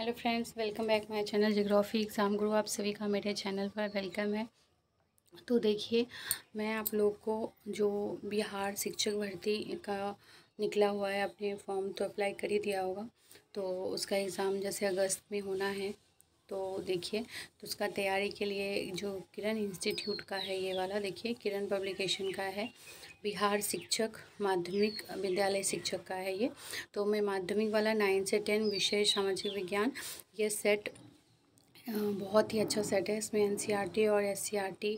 hello friends welcome back my channel geography exam Guru आप सभी का मेरे चैनल पर वेलकम है तो देखिए मैं आप लोग को जो बिहार शिक्षक भर्ती का निकला हुआ है अपने फॉर्म तो अप्लाई कर ही दिया होगा तो उसका एग्ज़ाम जैसे अगस्त में होना है तो देखिए तो उसका तैयारी के लिए जो किरण इंस्टीट्यूट का है ये वाला देखिए किरण पब्लिकेशन का है बिहार शिक्षक माध्यमिक विद्यालय शिक्षक का है ये तो मैं माध्यमिक वाला नाइन से टेन विषय सामाजिक विज्ञान ये सेट बहुत ही अच्छा सेट है इसमें एन e और एस e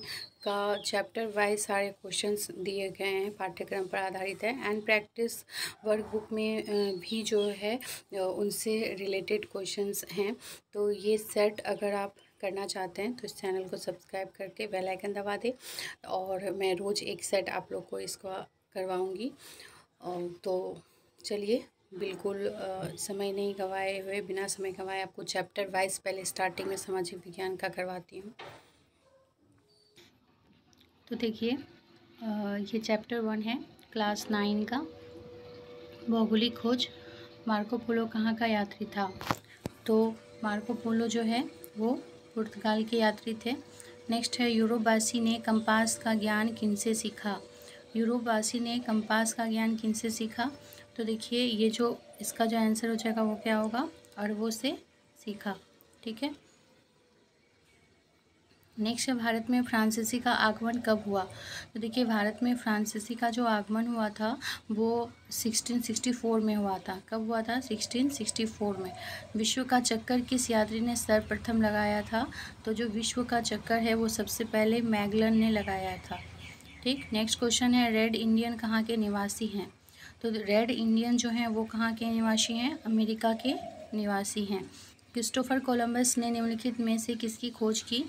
का चैप्टर वाइज सारे क्वेश्चंस दिए गए हैं पाठ्यक्रम पर आधारित है एंड प्रैक्टिस वर्कबुक में भी जो है उनसे रिलेटेड क्वेश्चंस हैं तो ये सेट अगर आप करना चाहते हैं तो इस चैनल को सब्सक्राइब करके बेल आइकन दबा दें और मैं रोज़ एक सेट आप लोग को इसका करवाऊँगी तो चलिए बिल्कुल आ, समय नहीं गवाए हुए बिना समय गवाए आपको चैप्टर वाइज पहले स्टार्टिंग में सामाजिक विज्ञान का करवाती हूँ तो देखिए ये चैप्टर वन है क्लास नाइन का भौगोलिक खोज मार्को पोलो कहाँ का यात्री था तो मार्को पोलो जो है वो पुर्तगाल के यात्री थे नेक्स्ट है यूरोपवासी ने कंपास का ज्ञान किनसे सीखा यूरोपवासी ने कंपास का ज्ञान किनसे सीखा तो देखिए ये जो इसका जो आंसर हो जाएगा वो क्या होगा अरबों से सीखा ठीक है नेक्स्ट भारत में फ्रांसीसी का आगमन कब हुआ तो देखिए भारत में फ्रांसीसी का जो आगमन हुआ था वो 1664 में हुआ था कब हुआ था 1664 में विश्व का चक्कर किस यात्री ने सर्वप्रथम लगाया था तो जो विश्व का चक्कर है वो सबसे पहले मैगलन ने लगाया था ठीक नेक्स्ट क्वेश्चन है रेड इंडियन कहाँ के निवासी हैं तो रेड इंडियन जो हैं वो कहाँ के निवासी हैं अमेरिका के निवासी हैं क्रिस्टोफर कोलंबस ने निम्नलिखित में से किसकी खोज की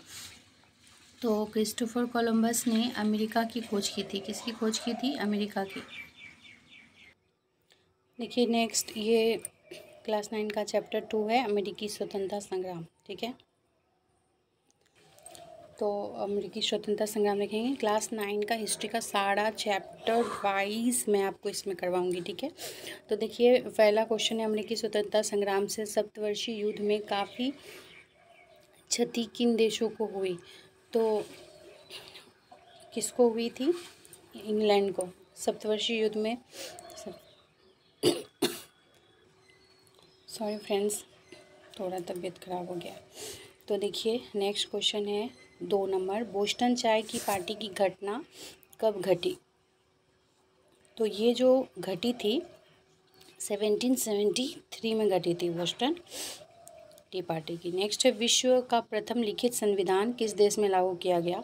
तो क्रिस्टोफर कोलंबस ने अमेरिका की खोज की थी किसकी खोज की थी अमेरिका की देखिए नेक्स्ट ये क्लास नाइन का चैप्टर टू है अमेरिकी स्वतंत्रता संग्राम ठीक है तो अमरीकी स्वतंत्रता संग्राम देखेंगे क्लास नाइन का हिस्ट्री का सारा चैप्टर वाइज मैं आपको इसमें करवाऊंगी ठीक है तो देखिए पहला क्वेश्चन है अमरीकी स्वतंत्रता संग्राम से सप्तवर्षीय युद्ध में काफ़ी क्षति किन देशों को हुई तो किसको हुई थी इंग्लैंड को सप्तवर्षीय युद्ध में सॉरी फ्रेंड्स थोड़ा तबीयत खराब हो गया तो देखिए नेक्स्ट क्वेश्चन है दो नंबर बोस्टन चाय की पार्टी की घटना कब घटी तो ये जो घटी थी सेवेंटी थ्री में घटी थी बोस्टन टी पार्टी की नेक्स्ट है विश्व का प्रथम लिखित संविधान किस देश में लागू किया गया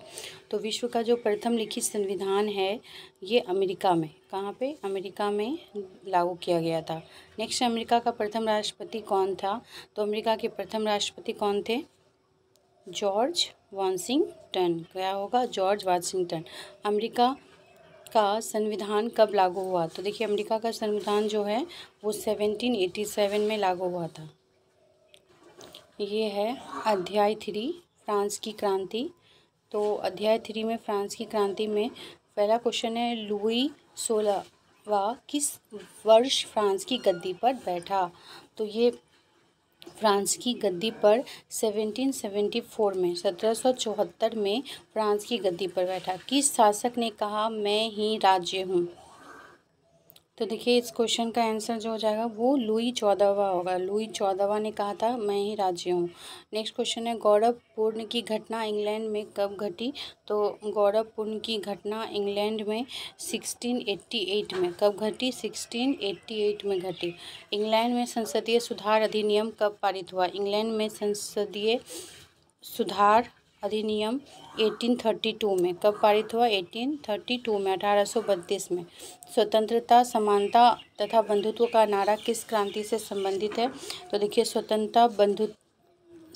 तो विश्व का जो प्रथम लिखित संविधान है ये अमेरिका में कहाँ पे अमेरिका में लागू किया गया था नेक्स्ट अमेरिका का प्रथम राष्ट्रपति कौन था तो अमेरिका के प्रथम राष्ट्रपति कौन थे जॉर्ज वाशिंगटन क्या होगा जॉर्ज वाशिंगटन अमेरिका का संविधान कब लागू हुआ तो देखिए अमेरिका का संविधान जो है वो 1787 में लागू हुआ था ये है अध्याय थ्री फ्रांस की क्रांति तो अध्याय थ्री में फ्रांस की क्रांति में पहला क्वेश्चन है लुई सोलह वाह किस वर्ष फ्रांस की गद्दी पर बैठा तो ये फ्रांस की गद्दी पर 1774 में 1774 में फ्रांस की गद्दी पर बैठा किस शासक ने कहा मैं ही राज्य हूँ तो देखिए इस क्वेश्चन का आंसर जो हो जाएगा वो लुई चौदहवा होगा लुई चौदहवा ने कहा था मैं ही राज्य हूँ नेक्स्ट क्वेश्चन है गौरव पूर्ण की घटना इंग्लैंड में कब घटी तो गौरव पूर्ण की घटना इंग्लैंड में 1688 में कब घटी 1688 में घटी इंग्लैंड में संसदीय सुधार अधिनियम कब पारित हुआ इंग्लैंड में संसदीय सुधार अधिनियम 1832 में कब पारित हुआ 1832 में अठारह में स्वतंत्रता समानता तथा बंधुत्व का नारा किस क्रांति से संबंधित है तो देखिए स्वतंत्रता बंधु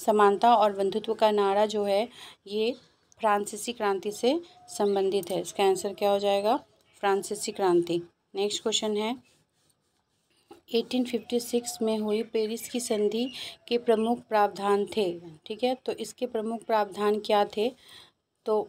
समानता और बंधुत्व का नारा जो है ये फ्रांसीसी क्रांति से संबंधित है इसका आंसर क्या हो जाएगा फ्रांसीसी क्रांति नेक्स्ट क्वेश्चन है 1856 में हुई पेरिस की संधि के प्रमुख प्रावधान थे ठीक है तो इसके प्रमुख प्रावधान क्या थे तो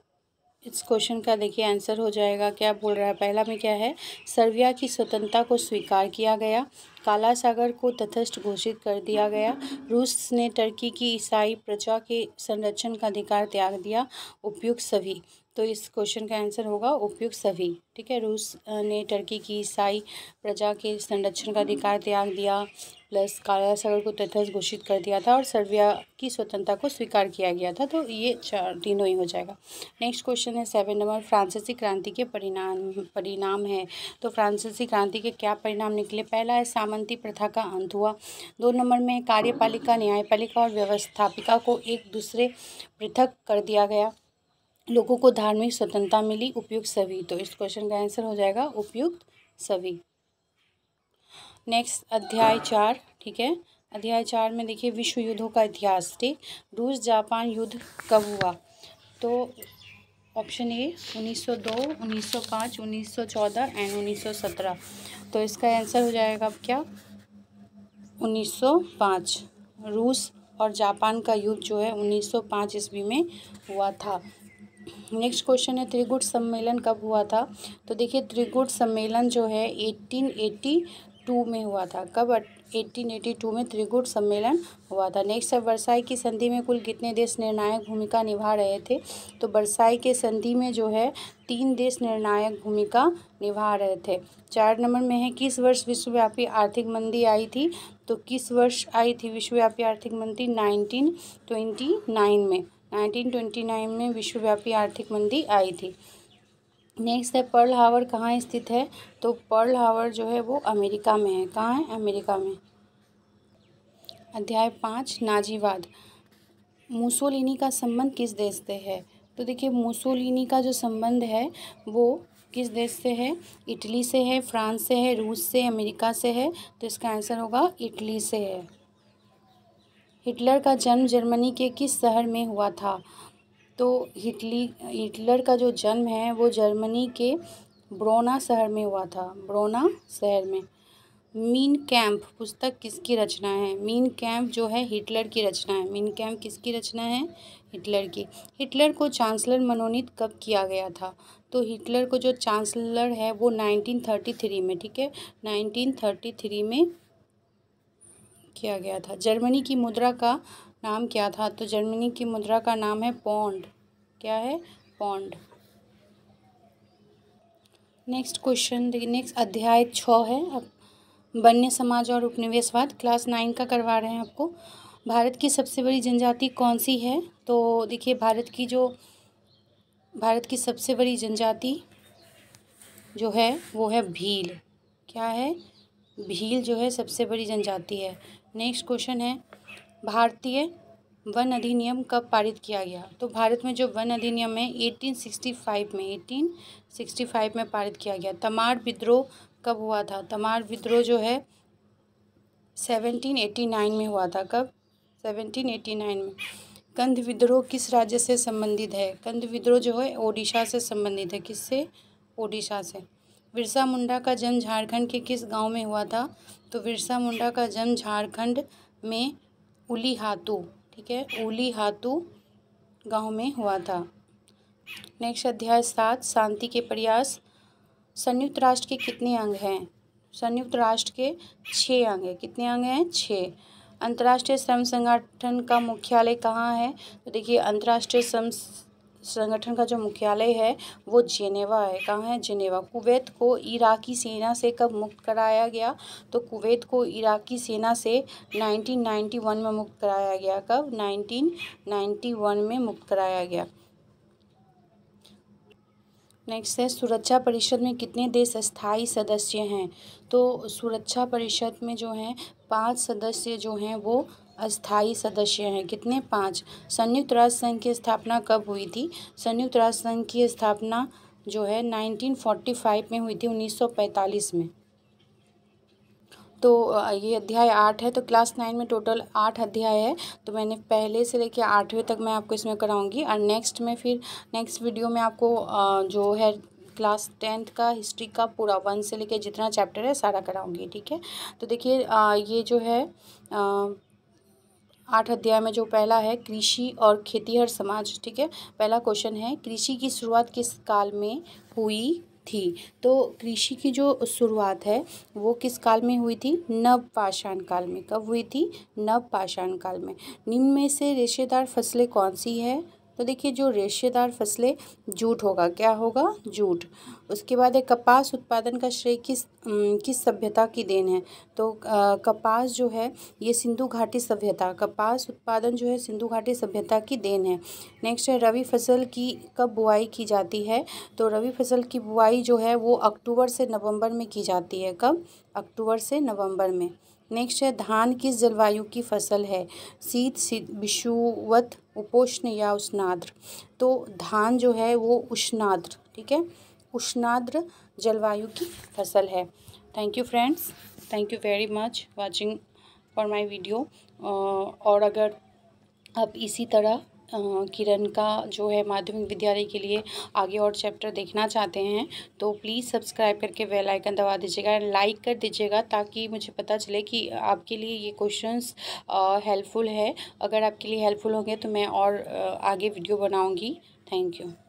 इस क्वेश्चन का देखिए आंसर हो जाएगा क्या बोल रहा है पहला में क्या है सर्बिया की स्वतंत्रता को स्वीकार किया गया काला सागर को तथस्थ घोषित कर दिया गया रूस ने टर्की की ईसाई प्रजा के संरक्षण का अधिकार त्याग दिया उपयुक्त सभी तो इस क्वेश्चन का आंसर होगा उपयुक्त सभी ठीक है रूस ने टर्की की ईसाई प्रजा के संरक्षण का अधिकार त्याग दिया प्लस काला सागर को तथस्थ घोषित कर दिया था और सर्बिया की स्वतंत्रता को स्वीकार किया गया था तो ये चार तीनों ही हो जाएगा नेक्स्ट क्वेश्चन है सेवन नंबर फ्रांसीसी क्रांति के परिणाम परिणाम है तो फ्रांसीसी क्रांति के क्या परिणाम निकले पहला है सामंती प्रथा का अंत हुआ दो नंबर में कार्यपालिका न्यायपालिका और व्यवस्थापिका को एक दूसरे पृथक कर दिया गया लोगों को धार्मिक स्वतंत्रता मिली उपयुक्त सभी तो इस क्वेश्चन का आंसर हो जाएगा उपयुक्त सभी नेक्स्ट अध्याय चार ठीक है अध्याय चार में देखिए विश्व युद्धों का इतिहास ठीक रूस जापान युद्ध कब हुआ तो ऑप्शन ए 1902, 1905, 1914 एंड 1917 तो इसका आंसर हो जाएगा अब क्या 1905 रूस और जापान का युद्ध जो है 1905 ईस्वी में हुआ था नेक्स्ट क्वेश्चन है त्रिगुट सम्मेलन कब हुआ था तो देखिए त्रिगुट सम्मेलन जो है 1882 में हुआ था कब 1882 में त्रिगुट सम्मेलन हुआ था नेक्स्ट है वर्षाई की संधि में कुल कितने देश निर्णायक भूमिका निभा रहे थे तो वर्षाई के संधि में जो है तीन देश निर्णायक भूमिका निभा रहे थे चार नंबर में है किस वर्ष विश्वव्यापी आर्थिक मंदी आई थी तो किस वर्ष आई थी विश्वव्यापी आर्थिक मंदी नाइनटीन ट्वेंटी नाइन में 1929 में विश्वव्यापी आर्थिक मंदी आई थी नेक्स्ट है पर्ल हावर कहाँ स्थित है तो पर्ल हावर जो है वो अमेरिका में है कहाँ है अमेरिका में अध्याय पाँच नाजीवाद मूसोलिनी का संबंध किस देश से है तो देखिए मूसोलिनी का जो संबंध है वो किस देश से है इटली से है फ्रांस से है रूस से अमेरिका से है तो इसका आंसर होगा इटली से है हिटलर का जन्म जर्मनी के किस शहर में हुआ था तो हिटली हिटलर का जो जन्म है वो जर्मनी के ब्रोना शहर में हुआ था ब्रोना शहर में मीन कैंप पुस्तक किसकी रचना है मीन कैंप जो है हिटलर की रचना है मीन कैंप किसकी रचना है हिटलर की हिटलर को चांसलर मनोनीत कब किया गया था तो हिटलर को जो चांसलर है वो 1933 में ठीक है 1933 में किया गया था जर्मनी की मुद्रा का नाम क्या था तो जर्मनी की मुद्रा का नाम है पौंड क्या है पौंड नेक्स्ट क्वेश्चन देखिए नेक्स्ट अध्याय छ है अब वन्य समाज और उपनिवेशवाद क्लास नाइन का करवा रहे हैं आपको भारत की सबसे बड़ी जनजाति कौन सी है तो देखिए भारत की जो भारत की सबसे बड़ी जनजाति जो है वो है भील क्या है भील जो है सबसे बड़ी जनजाति है नेक्स्ट क्वेश्चन है भारतीय वन अधिनियम कब पारित किया गया तो भारत में जो वन अधिनियम है एटीन सिक्सटी फाइव में एटीन सिक्सटी फाइव में पारित किया गया तमाड़ विद्रोह कब हुआ था तमाड़ विद्रोह जो है सेवनटीन एटी नाइन में हुआ था कब सेवनटीन एटी नाइन में कंध विद्रोह किस राज्य से संबंधित है कंध विद्रोह जो है ओडिशा से संबंधित है किससे ओडिशा से बिरसा मुंडा का जन्म झारखंड के किस गांव में हुआ था तो बिरसा मुंडा का जन्म झारखंड में उली हातू ठीक है उली हातू गांव में हुआ था नेक्स्ट अध्याय सात शांति के प्रयास संयुक्त राष्ट्र के कितने अंग हैं संयुक्त राष्ट्र के छः अंग हैं कितने अंग हैं छः अंतर्राष्ट्रीय श्रम संगठन का मुख्यालय कहाँ है तो देखिए अंतर्राष्ट्रीय श्रम संगठन का जो मुख्यालय है वो जेनेवा है कहाँ है जेनेवा कुवैत को इराकी सेना से कब मुक्त कराया गया तो कुवैत को इराकी सेना से 1991 में मुक्त कराया गया कब 1991 में मुक्त कराया गया नेक्स्ट है सुरक्षा परिषद में कितने देश स्थायी सदस्य हैं तो सुरक्षा परिषद में जो हैं पांच सदस्य जो हैं वो अस्थाई सदस्य हैं कितने पाँच संयुक्त राष्ट्र संघ की स्थापना कब हुई थी संयुक्त राष्ट्र संघ की स्थापना जो है 1945 में हुई थी 1945 में तो ये अध्याय आठ है तो क्लास नाइन में टोटल आठ अध्याय है तो मैंने पहले से लेकर आठवें तक मैं आपको इसमें कराऊंगी और नेक्स्ट में फिर नेक्स्ट वीडियो में आपको जो है क्लास टेंथ का हिस्ट्री का पूरा वन से लेकर जितना चैप्टर है सारा कराऊंगी ठीक है तो देखिए ये जो है आठ अध्याय में जो पहला है कृषि और खेतीहर समाज ठीक है पहला क्वेश्चन है कृषि की शुरुआत किस काल में हुई थी तो कृषि की जो शुरुआत है वो किस काल में हुई थी नवपाषाण काल में कब हुई थी नवपाषाण काल में निम्न में से रेशेदार फसलें कौन सी है तो देखिए जो रेशेदार फसलें जूट होगा क्या होगा जूट उसके बाद है कपास उत्पादन का श्रेय किस किस सभ्यता की देन है तो कपास जो है ये सिंधु घाटी सभ्यता कपास उत्पादन जो है सिंधु घाटी सभ्यता की देन है नेक्स्ट है रवि फसल की कब बुआई की जाती है तो रवि फसल की बुआई जो है वो अक्टूबर से नवंबर में की जाती है कब अक्टूबर से नवंबर में नेक्स्ट है धान किस जलवायु की फसल है शीत विषुवत उपोष्ण या उष्णाद्र तो धान जो है वो उष्णाद्र ठीक है उष्णाद्र जलवायु की फसल है thank you friends thank you very much watching for my video और अगर आप इसी तरह किरण का जो है माध्यमिक विद्यालय के लिए आगे और चैप्टर देखना चाहते हैं तो प्लीज़ सब्सक्राइब करके बेल आइकन दबा दीजिएगा एंड लाइक कर दीजिएगा ताकि मुझे पता चले कि आपके लिए ये क्वेश्चंस हेल्पफुल है अगर आपके लिए हेल्पफुल होंगे तो मैं और आगे वीडियो बनाऊँगी थैंक यू